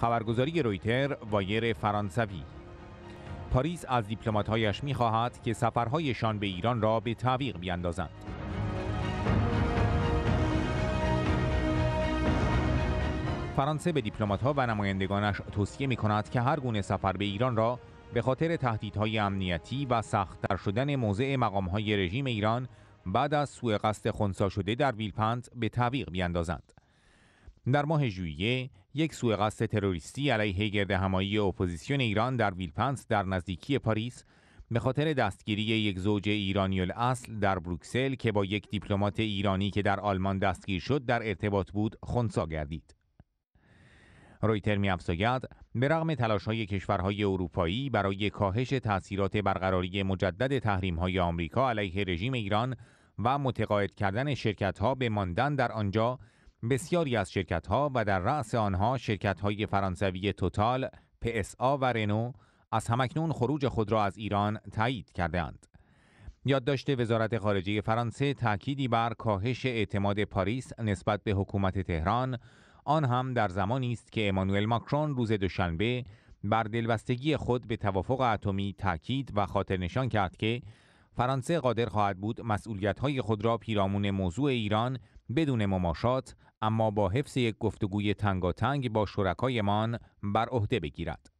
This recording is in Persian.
خبرگزاری رویتر وایر فرانسوی پاریس از می خواهد که سفرهایشان به ایران را به تعویق بیندازند. فرانسه به ها و نمایندگانش توصیه کند که هر گونه سفر به ایران را به خاطر تهدیدهای امنیتی و سختتر شدن موضع مقامهای رژیم ایران بعد از سوء قصد خونسا شده در ویلپند به تعویق بیندازند. در ماه ژوئیه یک سوء قصد تروریستی علیه گرد همایی اپوزیسیون ایران در ویلپنس در نزدیکی پاریس به خاطر دستگیری یک زوج ایرانی الاصل در بروکسل که با یک دیپلمات ایرانی که در آلمان دستگیر شد در ارتباط بود خونسا گردید. رویتر می افزاید به رغم تلاش های کشورهای اروپایی برای کاهش تاثیرات برقراری مجدد تحریم های آمریکا علیه رژیم ایران و متقاعد کردن شرکت ها به ماندن در آنجا بسیاری از شرکت‌ها و در رأس آنها های فرانسوی توتال، PSA و رنو از همکنون خروج خود را از ایران تایید یاد یادداشت وزارت خارجه فرانسه تأکیدی بر کاهش اعتماد پاریس نسبت به حکومت تهران آن هم در زمانی است که امانوئل ماکرون روز دوشنبه بر دلبستگی خود به توافق اتمی تاکید و خاطرنشان کرد که فرانسه قادر خواهد بود مسئولیت‌های خود را پیرامون موضوع ایران بدون مماشات اما با حفظ یک گفتگوی تنگاتنگ با شرکایمان بر عهده بگیرد.